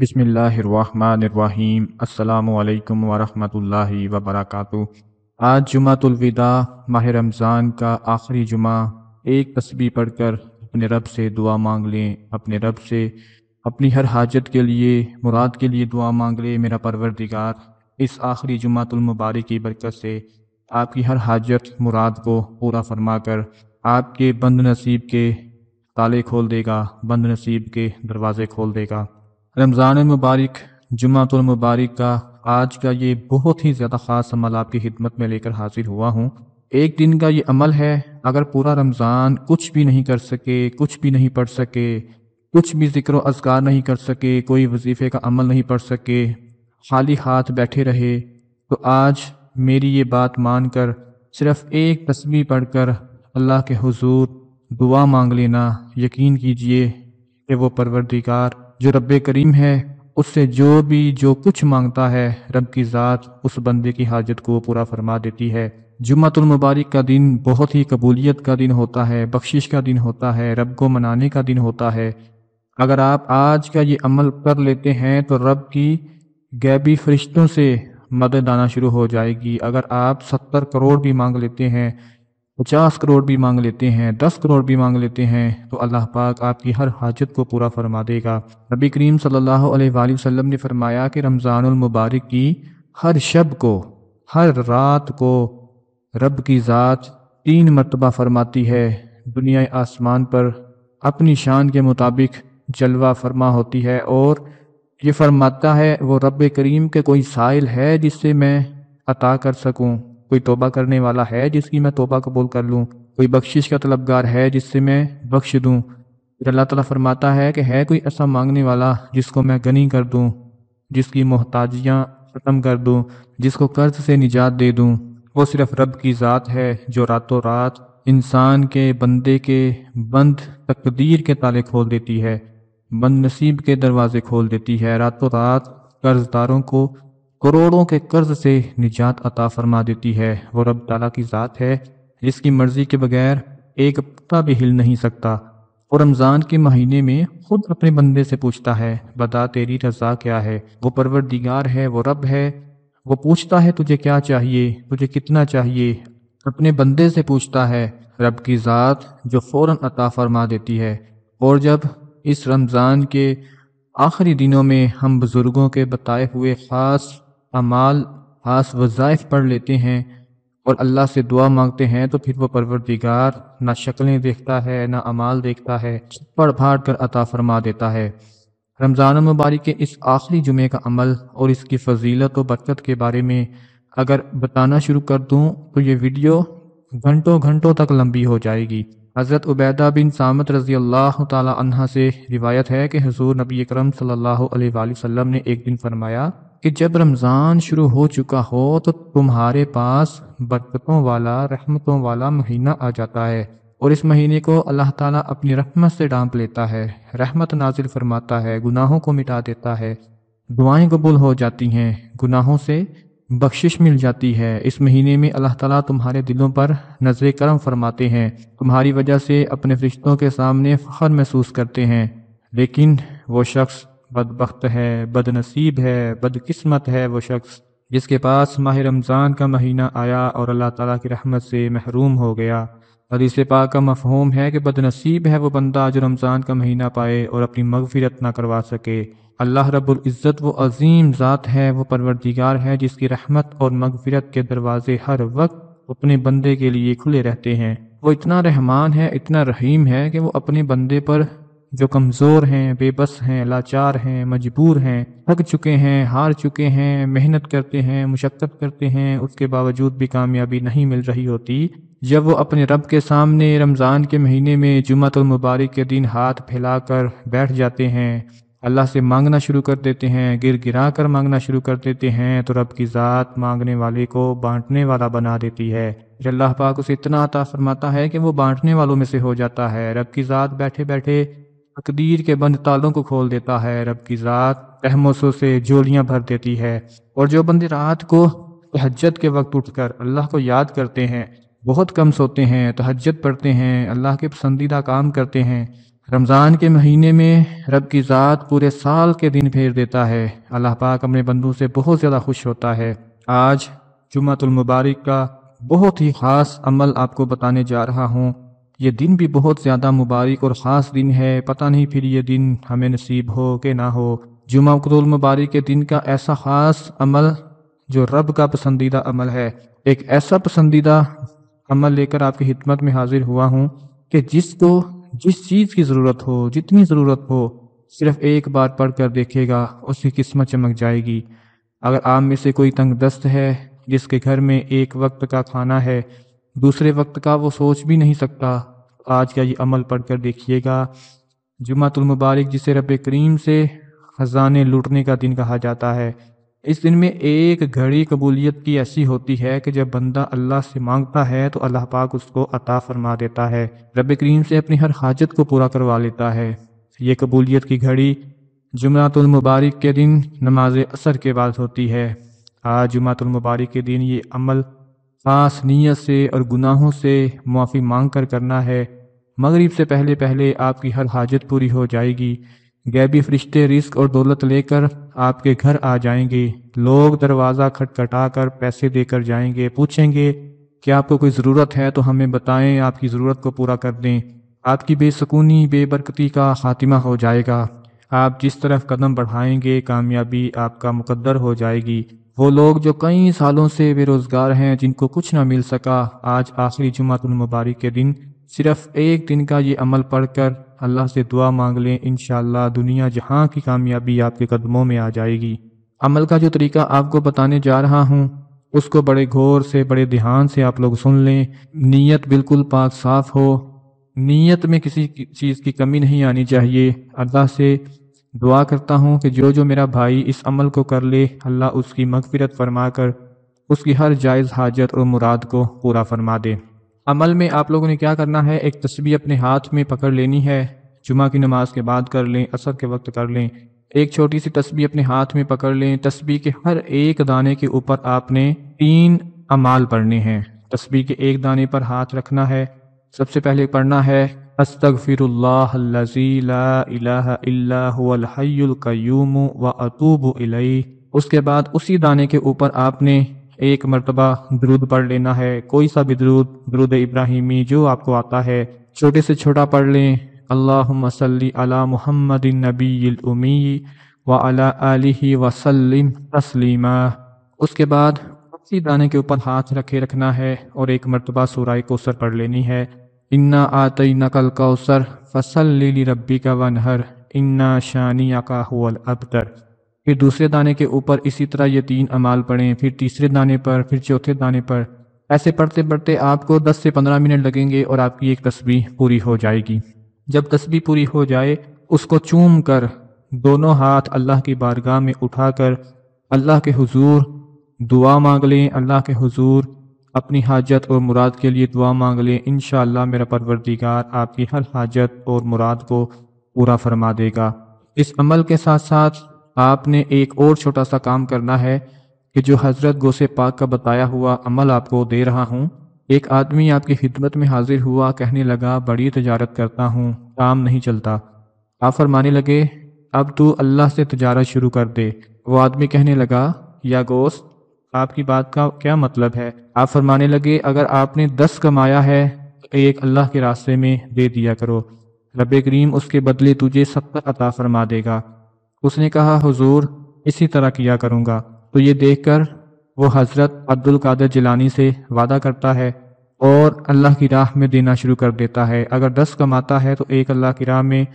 बिसमीम् अल्लाम वरहमतुल्लाहि वबरकातु आज जुमातुलविदा माह रमज़ान का आखिरी जुमा एक तस्बी पढ़कर अपने रब से दुआ मांग लें अपने रब से अपनी हर हाजत के लिए मुराद के लिए दुआ मांग लें मेरा परवरदिगार इस आखिरी जुमातुलमबारक की बरकत से आपकी हर हाजत मुराद को पूरा फरमा कर आपके बंद नसीब के ताले खोल देगा बंद नसीब के दरवाज़े खोल देगा रमज़ान मुबारक जुमातुलमबारक का आज का ये बहुत ही ज़्यादा ख़ास अमल आपकी खिदमत में लेकर हाजिर हुआ हूँ एक दिन का ये अमल है अगर पूरा रमज़ान कुछ भी नहीं कर सके कुछ भी नहीं पढ़ सके कुछ भी जिक्र अजगार नहीं कर सके कोई वजीफ़े का अमल नहीं पढ़ सके खाली हाथ बैठे रहे तो आज मेरी ये बात मानकर सिर्फ एक तस्वीर पढ़कर अल्लाह के हजूर दुआ मांग लेना यकीन कीजिए कि वो परवरदिगार जो रब करीम है उससे जो भी जो कुछ मांगता है रब की ज़ात उस बंदे की हाजत को पूरा फरमा देती है मुबारक का दिन बहुत ही कबूलियत का दिन होता है बख्शिश का दिन होता है रब को मनाने का दिन होता है अगर आप आज का ये अमल कर लेते हैं तो रब की गैबी फरिश्तों से मदद आना शुरू हो जाएगी अगर आप सत्तर करोड़ भी मांग लेते हैं पचास करोड़ भी मांग लेते हैं दस करोड़ भी मांग लेते हैं तो अल्लाह पाक आपकी हर हाजत को पूरा फरमा देगा नबी करीम सल्लल्लाहु अलैहि वसल्लम ने फरमाया कि रमज़ानमबारक की हर शब को हर रात को रब की ज़ात तीन मरतबा फरमाती है दुनिया आसमान पर अपनी शान के मुताबिक जलवा फरमा होती है और ये फरमाता है वो रब करीम के कोई साइल है जिससे मैं अता कर सकूँ कोई तोबा करने वाला है जिसकी मैं तोबा कबूल कर लूँ कोई बख्शिश का तलबगार है जिससे मैं बख्श दूँ फिर अल्लाह ताला फरमाता है कि है कोई ऐसा मांगने वाला जिसको मैं गनी कर दूँ जिसकी मोहताजियाँ ख़त्म कर दूँ जिसको कर्ज से निजात दे दूँ वो सिर्फ़ रब की ज़ात है जो रातों रात इंसान के बंदे के बंद तकदीर के ताले खोल देती है बंद नसीब के दरवाज़े खोल देती है रातों रात कर्जदारों को करोड़ों के कर्ज से निजात अता फरमा देती है वो रब ताला की ज़ात है जिसकी मर्ज़ी के बगैर एक पत्ता भी हिल नहीं सकता वो रमज़ान के महीने में खुद अपने बंदे से पूछता है बता तेरी रजा क्या है वो परवर दिगार है वो रब है वो पूछता है तुझे क्या चाहिए तुझे कितना चाहिए अपने बंदे से पूछता है रब की ज़ात जो फ़ौर अता फरमा देती है और जब इस रमज़ान के आखिरी दिनों में हम बुज़ुर्गों के बताए हुए ख़ास अमाल खास वज़ाइफ पढ़ लेते हैं और अल्लाह से दुआ मांगते हैं तो फिर वह परवरदिगार ना शक्लें देखता है ना अमाल देखता है पढ़ फाड़ कर अता फरमा देता है रमज़ान मुबारक के इस आखिरी जुमे का अमल और इसकी फजीलत और बरकत के बारे में अगर बताना शुरू कर दूँ तो ये वीडियो घंटों घंटों तक लंबी हो जाएगी हज़रत उबैदा बिन सामत रज़ी अल्लाह तह से रिवायत है कि हजूर नबी करम सल्लल्लाहु अलैहि वसल्लम ने एक दिन फरमाया कि जब रमज़ान शुरू हो चुका हो तो तुम्हारे पास बरकतों वाला रहमतों वाला महीना आ जाता है और इस महीने को अल्लाह ताला अपनी रहमत से डांप लेता है रहमत नाजिल फरमाता है गुनाहों को मिटा देता है दुआएं कबूल हो जाती हैं गुनाहों से बख्शिश मिल जाती है इस महीने में अल्लाह ताला तुम्हारे दिलों पर नजर करम फरमाते हैं तुम्हारी वजह से अपने रिश्तों के सामने फ़ख्र महसूस करते हैं लेकिन वो शख्स बदबخت है बदनसीब है बदकिस्मत है वो शख्स जिसके पास माह रमज़ान का महीना आया और अल्लाह ताला की रहमत से महरूम हो गया इसे पाक का मफहूम है कि बदनसीब है वो बंदा जो रमज़ान का महीना पाए और अपनी मगफिरत ना करवा सके अल्लाह रबुल्ज़त वो अजीम ज़ात है वो परवरदिगार है जिसकी रहमत और मगफिरत के दरवाजे हर वक्त अपने बंदे के लिए खुले रहते हैं वो इतना रहमान है इतना रहीम है कि वो अपने बंदे पर जो कमज़ोर हैं बेबस हैं लाचार हैं मजबूर हैं थक चुके हैं हार चुके हैं मेहनत करते हैं मुशक्क़त करते हैं उसके बावजूद भी कामयाबी नहीं मिल रही होती जब वो अपने रब के सामने रमज़ान के महीने में जुमत मुबारक के दिन हाथ फैलाकर बैठ जाते हैं अल्लाह से मांगना शुरू कर देते हैं गिर गिरा कर मांगना शुरू कर देते हैं तो रब की ज़ात मांगने वाले को बांटने वाला बना देती है अल्लाह पाक उसे इतना अता फरमाता है कि वो बांटने वालों में से हो जाता है रब की ज़ात बैठे बैठे तकदीर के बंद तालों को खोल देता है रब की ज़ात तहमसों से जोलियाँ भर देती है और जो बंदे रात को तहजत के वक्त उठकर अल्लाह को याद करते हैं बहुत कम सोते हैं तहजत पढ़ते हैं अल्लाह के पसंदीदा काम करते हैं रमज़ान के महीने में रब की ज़ात पूरे साल के दिन फेर देता है अल्लाह पाक अपने बंदों से बहुत ज़्यादा खुश होता है आज जुमतुल मुबारक का बहुत ही ख़ास अमल आपको बताने जा रहा हूँ ये दिन भी बहुत ज़्यादा मुबारक और ख़ास दिन है पता नहीं फिर ये दिन हमें नसीब हो कि ना हो जुमा कदुल मुबारक के दिन का ऐसा ख़ास अमल जो रब का पसंदीदा अमल है एक ऐसा पसंदीदा अमल लेकर आपकी हिदमत में हाजिर हुआ हूँ कि जिसको जिस चीज़ की ज़रूरत हो जितनी ज़रूरत हो सिर्फ एक बार पढ़ कर देखेगा उसकी किस्मत चमक जाएगी अगर आप में से कोई तंग दस्त है जिसके घर में एक वक्त का खाना है दूसरे वक्त का वो सोच भी नहीं सकता आज का ये अमल पढ़कर देखिएगा जुमातुलमबारक जिसे रब करीम से ख़जाने लूटने का दिन कहा जाता है इस दिन में एक घड़ी कबूलियत की ऐसी होती है कि जब बंदा अल्लाह से मांगता है तो अल्लाह पाक उसको अता फरमा देता है रब करीम से अपनी हर हाजत को पूरा करवा लेता है ये कबूलियत की घड़ी जुमरातुलमबारक के दिन नमाज असर के बाद होती है आज जुमातुलमबारक के दिन ये अमल खास नीयत से और गुनाहों से माफ़ी मांग कर करना है मगरिब से पहले पहले आपकी हर हाजत पूरी हो जाएगी गैबी फरिश्ते रिस्क और दौलत लेकर आपके घर आ जाएंगे लोग दरवाज़ा खटखटा कर पैसे देकर जाएंगे पूछेंगे कि आपको कोई ज़रूरत है तो हमें बताएं आपकी ज़रूरत को पूरा कर दें आपकी बेसकूनी बेबरकती का खात्मा हो जाएगा आप जिस तरफ कदम बढ़ाएंगे कामयाबी आपका मुकद्दर हो जाएगी वो लोग जो कई सालों से बेरोज़गार हैं जिनको कुछ ना मिल सका आज आखिरी मुबारक के दिन सिर्फ एक दिन का ये अमल पढ़कर अल्लाह से दुआ मांग लें इन दुनिया जहाँ की कामयाबी आपके कदमों में आ जाएगी अमल का जो तरीका आपको बताने जा रहा हूँ उसको बड़े गौर से बड़े ध्यान से आप लोग सुन लें नीयत बिल्कुल पाक साफ हो नीयत में किसी चीज़ की कमी नहीं आनी चाहिए अल्लाह से दुआ करता हूँ कि जो जो मेरा भाई इस अमल को कर ले अल्लाह उसकी मगफिरत फरमा कर उसकी हर जायज़ हाजत और मुराद को पूरा फरमा दे अमल में आप लोगों ने क्या करना है एक तस्वीर अपने हाथ में पकड़ लेनी है जुमा की नमाज के बाद कर लें असर के वक्त कर लें एक छोटी सी तस्वीर अपने हाथ में पकड़ लें तस्वीर के हर एक दाने के ऊपर आपने तीन अमाल पढ़ने हैं तस्वीर के एक दाने पर हाथ रखना है सबसे पहले पढ़ना है अस्तगफ़िरुल्लाजीलाहल्लाम व अतूब उसके बाद उसी दाने के ऊपर आपने एक मरतबा दरुद पढ़ लेना है कोई सा भी दरूद दरूद इब्राहिमी जो आपको आता है छोटे से छोटा पढ़ लें अल्लाहुम्मा सल्ली अला मुहम्मदिन नबील व अला आलिहि तस्लिमा उसके बाद उसी दाने के ऊपर हाथ रखे रखना है और एक मरतबा को कोसर पढ़ लेनी है इन्ना आतई नकल कौसर फसल लीली रब्बी का वनहर इन्ना शानिया का हुल अबतर फिर दूसरे दाने के ऊपर इसी तरह ये तीन अमाल पढ़ें फिर तीसरे दाने पर फिर चौथे दाने पर ऐसे पढ़ते पढ़ते आपको 10 से 15 मिनट लगेंगे और आपकी एक तस्वीर पूरी हो जाएगी जब तस्वीर पूरी हो जाए उसको चूम कर दोनों हाथ अल्लाह की बारगाह में उठाकर अल्लाह के हुजूर दुआ मांग लें अल्लाह के हुजूर अपनी हाजत और मुराद के लिए दुआ मांग लें इन मेरा परवरदिगार आपकी हर हाजत और मुराद को पूरा फरमा देगा इस अमल के साथ साथ आपने एक और छोटा सा काम करना है कि जो हज़रत गोसे पाक का बताया हुआ अमल आपको दे रहा हूँ एक आदमी आपकी खिदमत में हाजिर हुआ कहने लगा बड़ी तजारत करता हूँ काम नहीं चलता आप फरमाने लगे अब तू अल्लाह से तजारत शुरू कर दे वो आदमी कहने लगा या गोश्त आपकी बात का क्या मतलब है आप फरमाने लगे अगर आपने दस कमाया है तो एक अल्लाह के रास्ते में दे दिया करो रब करीम उसके बदले तुझे सत्तर अता फरमा देगा उसने कहा हुजूर इसी तरह किया करूँगा तो ये देखकर वो हज़रत अब्दुल कादर जिलानी से वादा करता है और अल्लाह की राह में देना शुरू कर देता है अगर दस कमाता है तो एक अल्लाह की राह में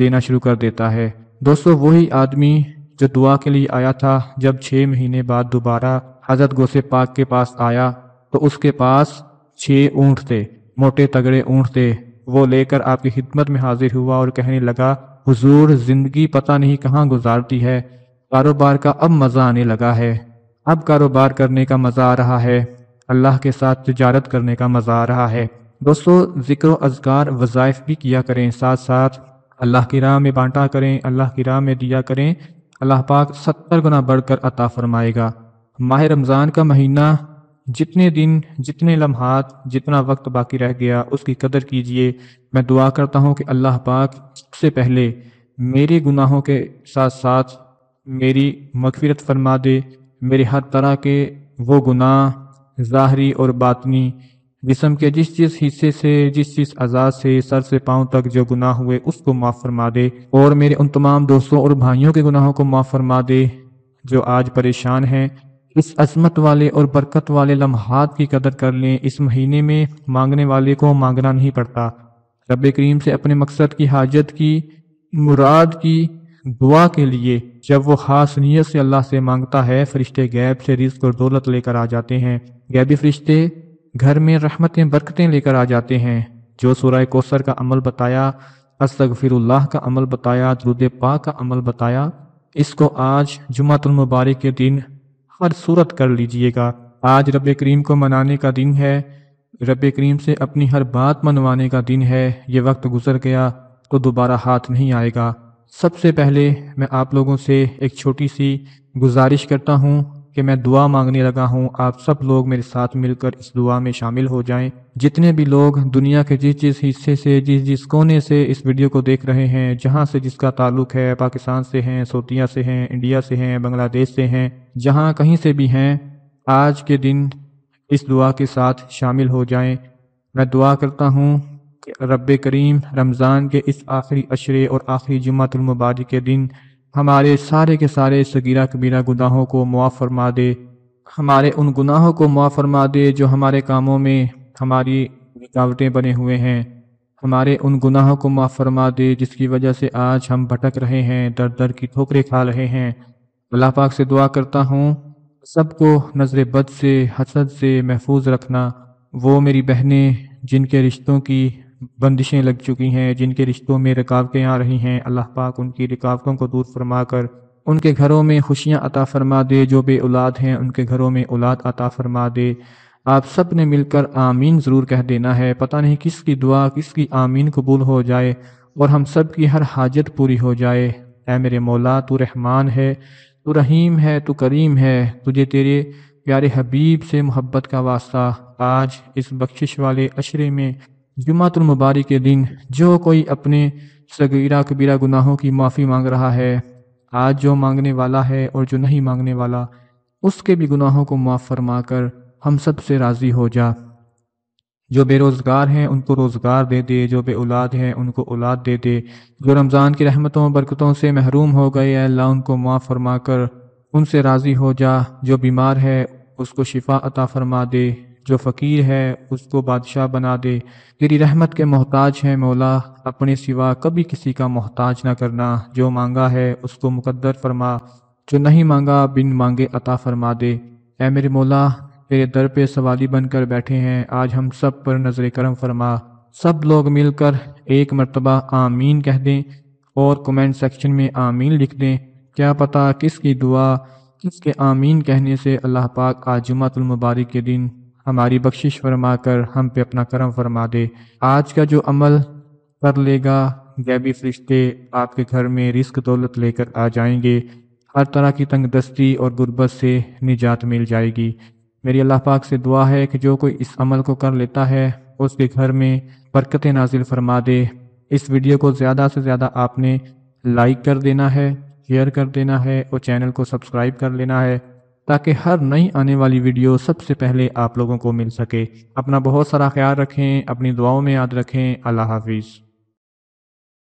देना शुरू कर देता है दोस्तों वही आदमी जो दुआ के लिए आया था जब छः महीने बाद दोबारा हजरत गोसे पाक के पास आया तो उसके पास छः ऊँट थे मोटे तगड़े ऊँट थे वो लेकर आपकी खिदमत में हाजिर हुआ और कहने लगा हुजूर ज़िंदगी पता नहीं कहाँ गुजारती है कारोबार का अब मज़ा आने लगा है अब कारोबार करने का मज़ा आ रहा है अल्लाह के साथ तजारत करने का मज़ा आ रहा है दोस्तों ज़िक्र अजगार वज़ायफ़ भी किया करें साथ साथ अल्लाह की राह में बांटा करें अल्लाह की राह में दिया करें अल्लाह पाक सत्तर गुना बढ़कर अता फरमाएगा माह रमज़ान का महीना जितने दिन जितने लम्हात जितना वक्त बाकी रह गया उसकी कदर कीजिए मैं दुआ करता हूँ कि अल्लाह पाक सबसे पहले मेरे गुनाहों के साथ साथ मेरी मगफिरत फरमा दे मेरे हर तरह के वो गुनाह ज़ाहरी और बातनी जिसम के जिस जिस हिस्से से जिस जिस आज़ाद से सर से पाँव तक जो गुनाह हुए उसको माफ़ फरमा दे और मेरे उन तमाम दोस्तों और भाइयों के गुनाहों को माफ़ फरमा दे जो आज परेशान हैं इस अजमत वाले और बरकत वाले लम्हात की कदर कर लें इस महीने में मांगने वाले को मांगना नहीं पड़ता रब करीम से अपने मकसद की हाजत की मुराद की दुआ के लिए जब वो ख़ास नीयत से अल्लाह से मांगता है फरिश्ते गैब से रिस्क और दौलत लेकर आ जाते हैं गैबी फरिश्ते घर में रहमतें बरकतें लेकर आ जाते हैं जो सराय कोसर का अमल बताया असगफिरल्लाह का अमल बताया दरुद पा का अमल बताया इसको आज मुबारक के दिन हर सूरत कर लीजिएगा आज रब करीम को मनाने का दिन है रब करीम से अपनी हर बात मनवाने का दिन है ये वक्त गुजर गया तो दोबारा हाथ नहीं आएगा सबसे पहले मैं आप लोगों से एक छोटी सी गुजारिश करता हूँ कि मैं दुआ मांगने लगा हूँ आप सब लोग मेरे साथ मिलकर इस दुआ में शामिल हो जाएं जितने भी लोग दुनिया के जिस जिस हिस्से से जिस जिस कोने से इस वीडियो को देख रहे हैं जहाँ से जिसका ताल्लुक है पाकिस्तान से हैं सोतिया से हैं इंडिया से हैं बांग्लादेश से हैं जहाँ कहीं से भी हैं आज के दिन इस दुआ के साथ शामिल हो जाए मैं दुआ करता हूँ रब करीम रमज़ान के इस आखिरी अशरे और आखिरी जुम्मतुलमबारक के दिन हमारे सारे के सारे सगीरा कबीरा गुनाहों को मुआफ़ फरमा दे हमारे उन गुनाहों को मुआफ़ फरमा दे जो हमारे कामों में हमारी रुकावटें बने हुए हैं हमारे उन गुनाहों को मुआफ़ फरमा दे जिसकी वजह से आज हम भटक रहे हैं दर दर की ठोकरें खा रहे हैं अल्लाह पाक से दुआ करता हूँ सबको नज़र बद से हसद से महफूज रखना वो मेरी बहनें जिनके रिश्तों की बंदिशें लग चुकी हैं जिनके रिश्तों में रकावटें आ रही हैं अल्लाह पाक उनकी रकावटों को दूर फरमा कर उनके घरों में खुशियाँ अता फरमा दे जो बे औलाद हैं उनके घरों में औलाद अता फरमा दे आप सब ने मिलकर आमीन ज़रूर कह देना है पता नहीं किसकी दुआ किसकी आमीन कबूल हो जाए और हम सब की हर हाजत पूरी हो जाए ए मेरे मौला तो रहमान है तो रहीम है तो करीम है तुझे तेरे प्यारे हबीब से मोहब्बत का वास्ता आज इस बख्शिश वाले अशरे में मुबारक के दिन जो कोई अपने सगीरा कबीरा गुनाहों की माफ़ी मांग रहा है आज जो मांगने वाला है और जो नहीं मांगने वाला उसके भी गुनाहों को माफ़ फरमा कर हम सब से राज़ी हो जा जो बेरोज़गार हैं उनको रोज़गार दे दे जो बे औलाद हैं उनको औलाद दे दे जो रमज़ान की रहमतों बरकतों से महरूम हो गए अल्लाह उनको माफ़ फरमा कर उनसे राज़ी हो जा जो बीमार है उसको शिफा अता फरमा दे जो फ़कीर है उसको बादशाह बना दे तेरी रहमत के मोहताज हैं मौला अपने सिवा कभी किसी का मोहताज ना करना जो मांगा है उसको मुकद्दर फरमा जो नहीं मांगा बिन मांगे अता फरमा दे ए मेरे मौला तेरे दर पे सवाली बनकर बैठे हैं आज हम सब पर नज़र करम फरमा सब लोग मिलकर एक मरतबा आमीन कह दें और कमेंट सेक्शन में आमीन लिख दें क्या पता किसकी दुआ किसके आमीन कहने से अल्लाह पाक आज जुमातुलमबारक के दिन हमारी बख्शिश फरमा कर हम पे अपना करम फरमा दे आज का जो अमल कर लेगा गैबी फरिश्ते आपके घर में रिस्क दौलत लेकर आ जाएंगे हर तरह की तंगदस्ती और गुर्बत से निजात मिल जाएगी मेरी अल्लाह पाक से दुआ है कि जो कोई इस अमल को कर लेता है उसके घर में बरकतें नाजिल फरमा दे इस वीडियो को ज़्यादा से ज़्यादा आपने लाइक कर देना है शेयर कर देना है और चैनल को सब्सक्राइब कर लेना है ताकि हर नई आने वाली वीडियो सबसे पहले आप लोगों को मिल सके अपना बहुत सारा ख्याल रखें अपनी दुआओं में याद रखें अल्लाह हाफिज़